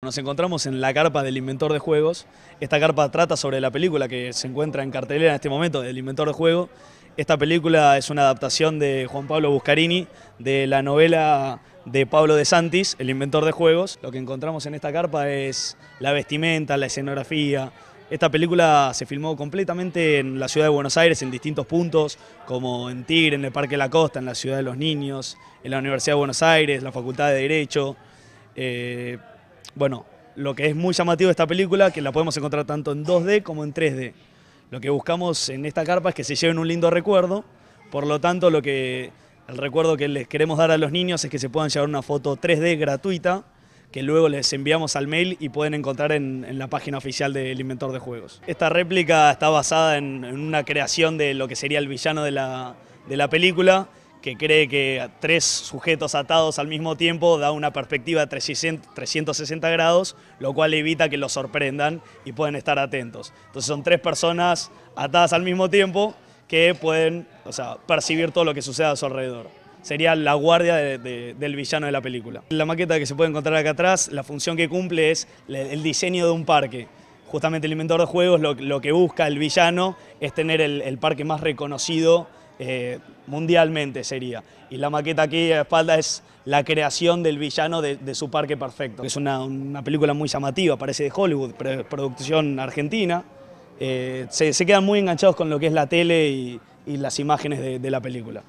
Nos encontramos en la carpa del inventor de juegos. Esta carpa trata sobre la película que se encuentra en cartelera en este momento del inventor de Juegos. Esta película es una adaptación de Juan Pablo Buscarini de la novela de Pablo de Santis, El inventor de juegos. Lo que encontramos en esta carpa es la vestimenta, la escenografía. Esta película se filmó completamente en la ciudad de Buenos Aires, en distintos puntos, como en Tigre, en el Parque La Costa, en la Ciudad de los Niños, en la Universidad de Buenos Aires, la Facultad de Derecho. Eh, bueno, lo que es muy llamativo de esta película, que la podemos encontrar tanto en 2D como en 3D. Lo que buscamos en esta carpa es que se lleven un lindo recuerdo, por lo tanto lo que, el recuerdo que les queremos dar a los niños es que se puedan llevar una foto 3D gratuita, que luego les enviamos al mail y pueden encontrar en, la página oficial del inventor de juegos. Esta réplica está basada en, una creación de lo que sería el villano de la, de la película, que cree que tres sujetos atados al mismo tiempo da una perspectiva de 360 grados, lo cual evita que los sorprendan y pueden estar atentos. Entonces son tres personas atadas al mismo tiempo que pueden o sea, percibir todo lo que sucede a su alrededor. Sería la guardia del villano de la película. La maqueta que se puede encontrar acá atrás, la función que cumple es el diseño de un parque justamente el inventor de juegos lo, que busca el villano es tener el parque más reconocido eh, mundialmente sería. Y la maqueta aquí a la espalda es la creación del villano de, su parque perfecto. Es una, película muy llamativa, parece de Hollywood, producción argentina. Eh, se, quedan muy enganchados con lo que es la tele y, las imágenes de la película.